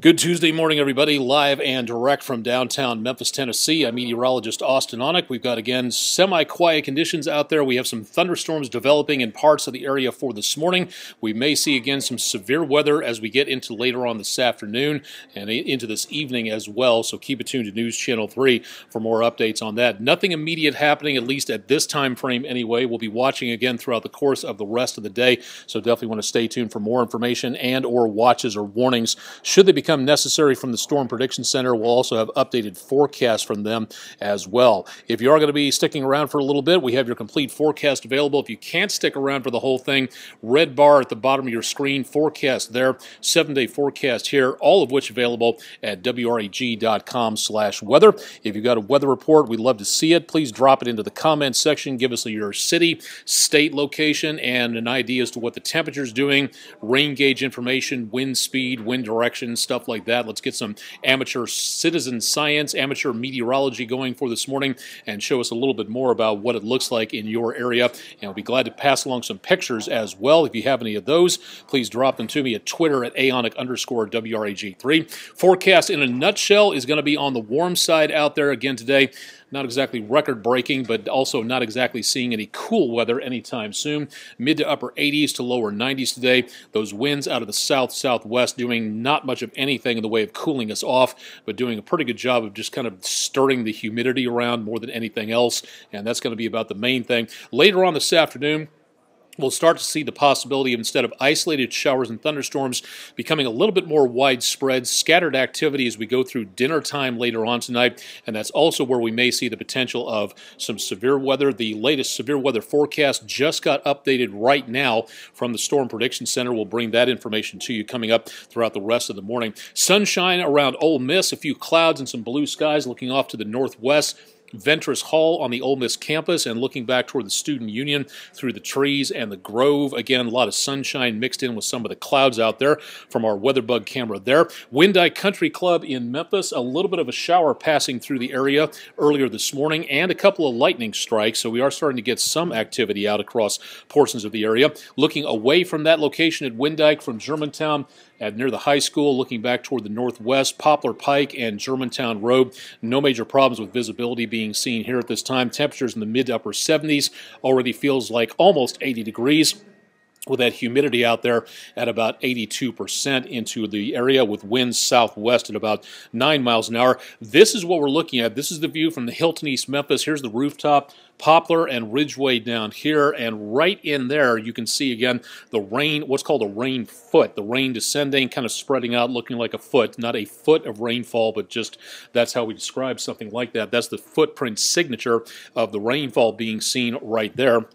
Good Tuesday morning, everybody, live and direct from downtown Memphis, Tennessee. I'm meteorologist Austin Onick. We've got, again, semi quiet conditions out there. We have some thunderstorms developing in parts of the area for this morning. We may see, again, some severe weather as we get into later on this afternoon and into this evening as well. So keep it tuned to News Channel 3 for more updates on that. Nothing immediate happening, at least at this time frame anyway. We'll be watching again throughout the course of the rest of the day. So definitely want to stay tuned for more information and or watches or warnings should they become become necessary from the Storm Prediction Center. We'll also have updated forecasts from them as well. If you are going to be sticking around for a little bit, we have your complete forecast available. If you can't stick around for the whole thing, red bar at the bottom of your screen, forecast there, seven-day forecast here, all of which available at wrag.com slash weather. If you've got a weather report, we'd love to see it. Please drop it into the comments section. Give us your city, state location, and an idea as to what the temperature is doing, rain gauge information, wind speed, wind direction, stuff stuff like that. Let's get some amateur citizen science, amateur meteorology going for this morning and show us a little bit more about what it looks like in your area. And I'll be glad to pass along some pictures as well. If you have any of those, please drop them to me at Twitter at aonic underscore WRAG3. Forecast in a nutshell is going to be on the warm side out there again today. Not exactly record breaking, but also not exactly seeing any cool weather anytime soon. Mid to upper 80s to lower 90s today. Those winds out of the south southwest doing not much of anything in the way of cooling us off, but doing a pretty good job of just kind of stirring the humidity around more than anything else. And that's going to be about the main thing. Later on this afternoon, we'll start to see the possibility of instead of isolated showers and thunderstorms becoming a little bit more widespread, scattered activity as we go through dinner time later on tonight. And that's also where we may see the potential of some severe weather. The latest severe weather forecast just got updated right now from the Storm Prediction Center. We'll bring that information to you coming up throughout the rest of the morning. Sunshine around Ole Miss, a few clouds and some blue skies looking off to the northwest. Ventress Hall on the Ole Miss campus and looking back toward the Student Union through the trees and the grove. Again, a lot of sunshine mixed in with some of the clouds out there from our weatherbug camera there. Windeye Country Club in Memphis, a little bit of a shower passing through the area earlier this morning and a couple of lightning strikes, so we are starting to get some activity out across portions of the area. Looking away from that location at Windike from Germantown, at near the high school, looking back toward the northwest, Poplar Pike and Germantown Road. No major problems with visibility being being seen here at this time. Temperatures in the mid upper 70s already feels like almost 80 degrees with that humidity out there at about 82% into the area with winds southwest at about 9 miles an hour. This is what we're looking at. This is the view from the Hilton East Memphis. Here's the rooftop. Poplar and Ridgeway down here, and right in there you can see again the rain, what's called a rain foot, the rain descending, kind of spreading out, looking like a foot, not a foot of rainfall, but just that's how we describe something like that. That's the footprint signature of the rainfall being seen right there.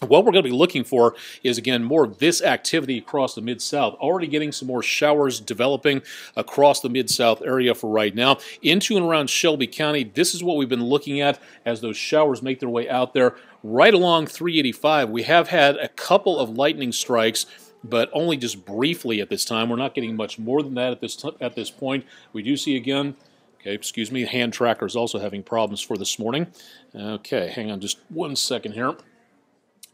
What we're going to be looking for is, again, more of this activity across the Mid-South. Already getting some more showers developing across the Mid-South area for right now. Into and around Shelby County, this is what we've been looking at as those showers make their way out there. Right along 385, we have had a couple of lightning strikes but only just briefly at this time. We're not getting much more than that at this at this point. We do see again Okay, excuse me, hand tracker is also having problems for this morning. Okay, hang on just one second here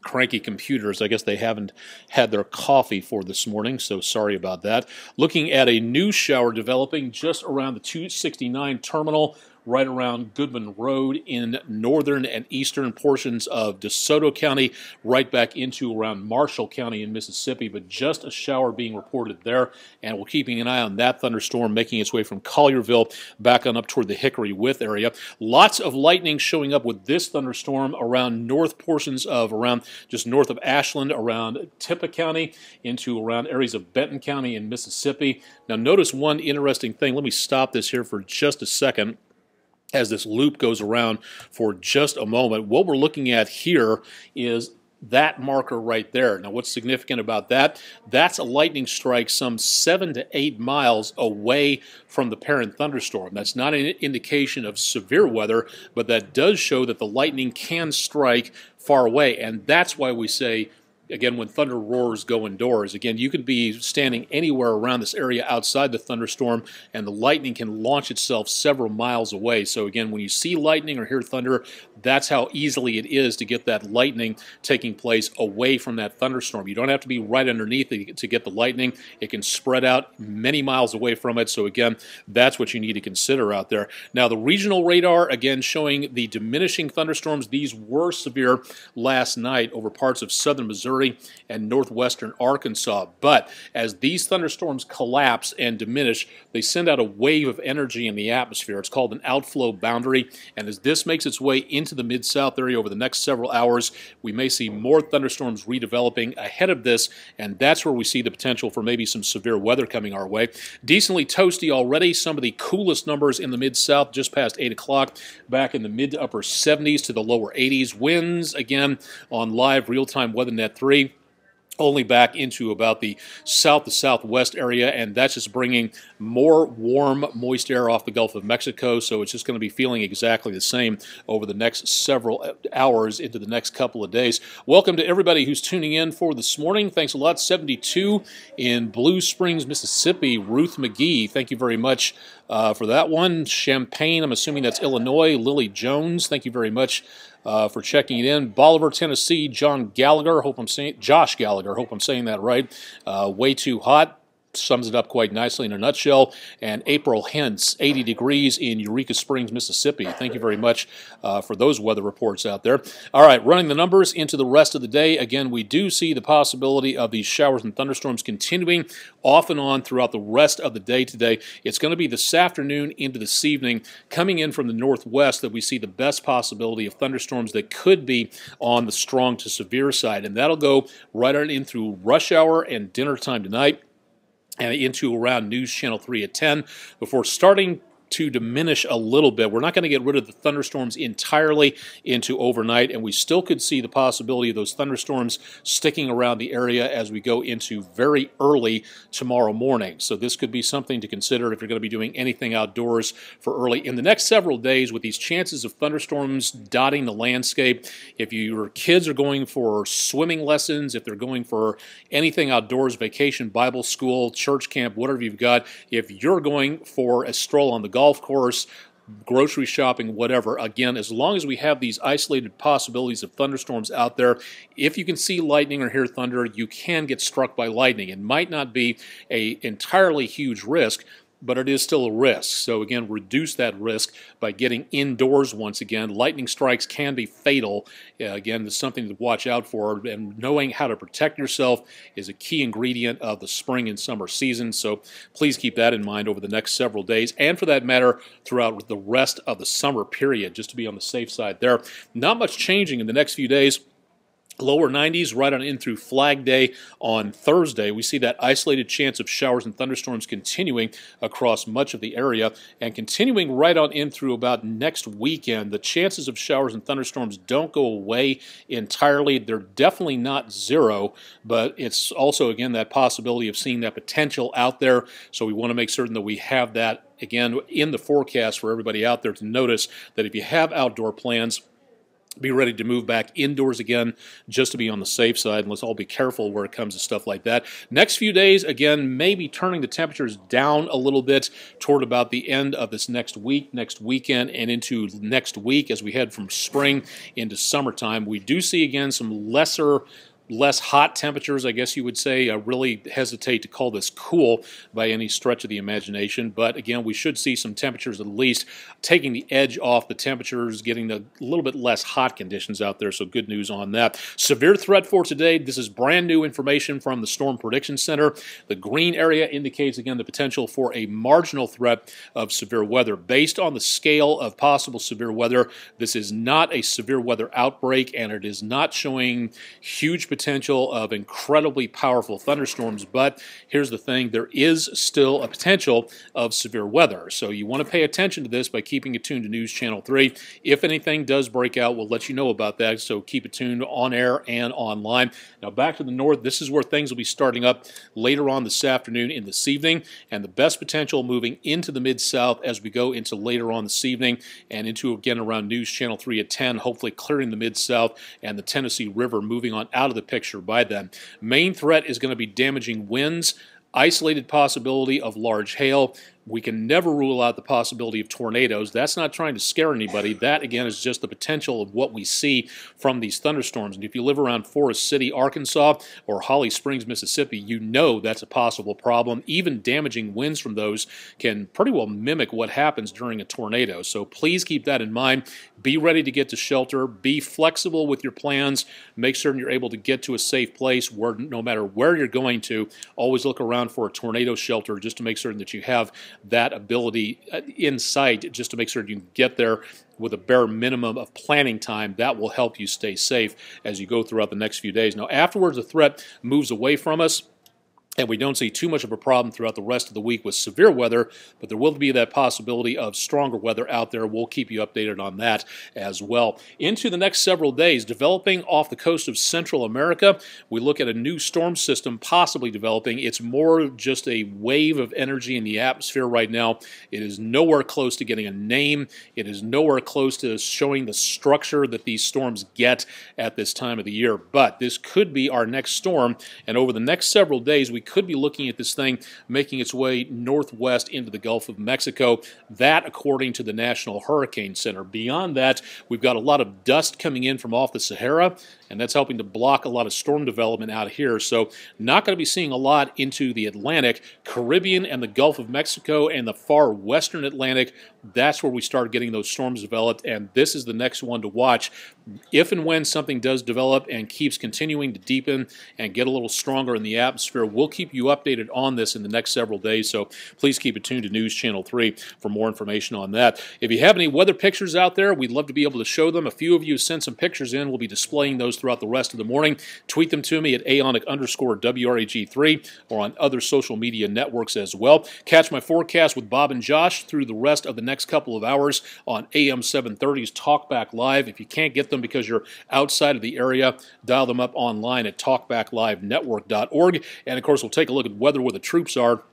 cranky computers. I guess they haven't had their coffee for this morning, so sorry about that. Looking at a new shower developing just around the 269 terminal right around Goodman Road in northern and eastern portions of DeSoto County, right back into around Marshall County in Mississippi, but just a shower being reported there. And we're keeping an eye on that thunderstorm making its way from Collierville back on up toward the Hickory With area. Lots of lightning showing up with this thunderstorm around north portions of around just north of Ashland, around Tippah County, into around areas of Benton County in Mississippi. Now, notice one interesting thing. Let me stop this here for just a second as this loop goes around for just a moment. What we're looking at here is that marker right there. Now, what's significant about that? That's a lightning strike some seven to eight miles away from the parent thunderstorm. That's not an indication of severe weather, but that does show that the lightning can strike far away, and that's why we say again, when thunder roars, go indoors. Again, you could be standing anywhere around this area outside the thunderstorm, and the lightning can launch itself several miles away. So, again, when you see lightning or hear thunder, that's how easily it is to get that lightning taking place away from that thunderstorm. You don't have to be right underneath it to get the lightning, it can spread out many miles away from it. So, again, that's what you need to consider out there. Now, the regional radar, again, showing the diminishing thunderstorms. These were severe last night over parts of southern Missouri. Missouri and northwestern Arkansas. But as these thunderstorms collapse and diminish, they send out a wave of energy in the atmosphere. It's called an outflow boundary. And as this makes its way into the mid south area over the next several hours, we may see more thunderstorms redeveloping ahead of this. And that's where we see the potential for maybe some severe weather coming our way. Decently toasty already. Some of the coolest numbers in the mid south just past 8 o'clock, back in the mid to upper 70s to the lower 80s. Winds again on live real time WeatherNet 3 only back into about the south to southwest area, and that's just bringing more warm, moist air off the Gulf of Mexico. So it's just going to be feeling exactly the same over the next several uh, hours into the next couple of days. Welcome to everybody who's tuning in for this morning. Thanks a lot. 72 in Blue Springs, Mississippi. Ruth McGee, thank you very much uh, for that one. Champagne, I'm assuming that's Illinois. Lily Jones, thank you very much uh, for checking it in. Bolivar, Tennessee, John Gallagher. Hope I'm saying Josh Gallagher. Hope I'm saying that right. Uh, way too hot sums it up quite nicely in a nutshell. And April hints, 80 degrees in Eureka Springs, Mississippi. Thank you very much uh, for those weather reports out there. All right, running the numbers into the rest of the day. Again, we do see the possibility of these showers and thunderstorms continuing off and on throughout the rest of the day today. It's going to be this afternoon into this evening, coming in from the northwest, that we see the best possibility of thunderstorms that could be on the strong to severe side. And that'll go right on in through rush hour and dinner time tonight. Uh, into around News Channel 3 at 10 before starting to diminish a little bit. We're not going to get rid of the thunderstorms entirely into overnight, and we still could see the possibility of those thunderstorms sticking around the area as we go into very early tomorrow morning. So this could be something to consider if you're going to be doing anything outdoors for early in the next several days with these chances of thunderstorms dotting the landscape. If your kids are going for swimming lessons, if they're going for anything outdoors, vacation, Bible school, church camp, whatever you've got, if you're going for a stroll on the golf golf course, grocery shopping, whatever. Again, as long as we have these isolated possibilities of thunderstorms out there, if you can see lightning or hear thunder, you can get struck by lightning. It might not be a entirely huge risk, but it is still a risk. So again, reduce that risk by getting indoors once again. Lightning strikes can be fatal. Uh, again, it's something to watch out for, and knowing how to protect yourself is a key ingredient of the spring and summer season. So please keep that in mind over the next several days, and for that matter, throughout the rest of the summer period, just to be on the safe side there. Not much changing in the next few days. Lower 90s right on in through Flag Day on Thursday. We see that isolated chance of showers and thunderstorms continuing across much of the area and continuing right on in through about next weekend. The chances of showers and thunderstorms don't go away entirely. They're definitely not zero, but it's also, again, that possibility of seeing that potential out there. So we want to make certain that we have that, again, in the forecast for everybody out there to notice that if you have outdoor plans, be ready to move back indoors again just to be on the safe side and let's all be careful where it comes to stuff like that next few days again maybe turning the temperatures down a little bit toward about the end of this next week next weekend and into next week as we head from spring into summertime we do see again some lesser less hot temperatures, I guess you would say. I uh, really hesitate to call this cool by any stretch of the imagination, but again, we should see some temperatures at least taking the edge off the temperatures, getting a little bit less hot conditions out there, so good news on that. Severe threat for today. This is brand new information from the Storm Prediction Center. The green area indicates, again, the potential for a marginal threat of severe weather. Based on the scale of possible severe weather, this is not a severe weather outbreak, and it is not showing huge potential of incredibly powerful thunderstorms, but here's the thing there is still a potential of severe weather. So you want to pay attention to this by keeping it tuned to News Channel 3. If anything does break out, we'll let you know about that. So keep it tuned on air and online. Now, back to the north, this is where things will be starting up later on this afternoon in this evening, and the best potential moving into the mid south as we go into later on this evening and into again around News Channel 3 at 10, hopefully clearing the mid south and the Tennessee River moving on out of the picture by then. Main threat is going to be damaging winds, isolated possibility of large hail, we can never rule out the possibility of tornadoes. That's not trying to scare anybody. That, again, is just the potential of what we see from these thunderstorms. And if you live around Forest City, Arkansas, or Holly Springs, Mississippi, you know that's a possible problem. Even damaging winds from those can pretty well mimic what happens during a tornado. So please keep that in mind. Be ready to get to shelter. Be flexible with your plans. Make certain you're able to get to a safe place where, no matter where you're going to, always look around for a tornado shelter just to make certain that you have that ability uh, in sight just to make sure you get there with a bare minimum of planning time. That will help you stay safe as you go throughout the next few days. Now, afterwards, the threat moves away from us and we don't see too much of a problem throughout the rest of the week with severe weather, but there will be that possibility of stronger weather out there. We'll keep you updated on that as well. Into the next several days, developing off the coast of Central America, we look at a new storm system possibly developing. It's more just a wave of energy in the atmosphere right now. It is nowhere close to getting a name, it is nowhere close to showing the structure that these storms get at this time of the year. But this could be our next storm, and over the next several days, we could be looking at this thing making its way northwest into the Gulf of Mexico. That, according to the National Hurricane Center. Beyond that, we've got a lot of dust coming in from off the Sahara and that's helping to block a lot of storm development out of here. So not going to be seeing a lot into the Atlantic, Caribbean, and the Gulf of Mexico, and the far western Atlantic. That's where we start getting those storms developed, and this is the next one to watch. If and when something does develop and keeps continuing to deepen and get a little stronger in the atmosphere, we'll keep you updated on this in the next several days. So please keep it tuned to News Channel 3 for more information on that. If you have any weather pictures out there, we'd love to be able to show them. A few of you sent some pictures in. We'll be displaying those throughout the rest of the morning. Tweet them to me at aonic underscore WRAG3 or on other social media networks as well. Catch my forecast with Bob and Josh through the rest of the next couple of hours on AM 730's Talkback Live. If you can't get them because you're outside of the area, dial them up online at talkbacklivenetwork.org. And of course, we'll take a look at weather where the troops are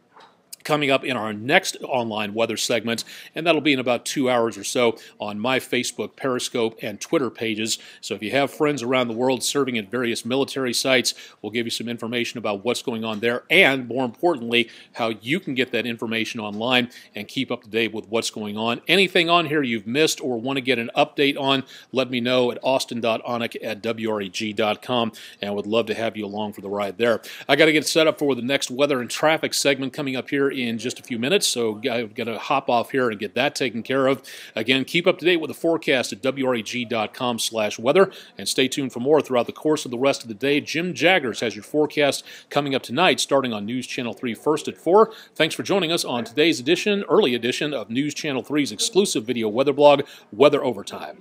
coming up in our next online weather segment, and that'll be in about two hours or so on my Facebook, Periscope, and Twitter pages. So if you have friends around the world serving at various military sites, we'll give you some information about what's going on there, and more importantly, how you can get that information online and keep up to date with what's going on. Anything on here you've missed or want to get an update on, let me know at austin.onic at wreg.com, and I would love to have you along for the ride there. I got to get set up for the next weather and traffic segment coming up here in just a few minutes, so i have got to hop off here and get that taken care of. Again, keep up to date with the forecast at wrag.com slash weather, and stay tuned for more throughout the course of the rest of the day. Jim Jaggers has your forecast coming up tonight, starting on News Channel 3 first at 4. Thanks for joining us on today's edition, early edition of News Channel 3's exclusive video weather blog, Weather Overtime.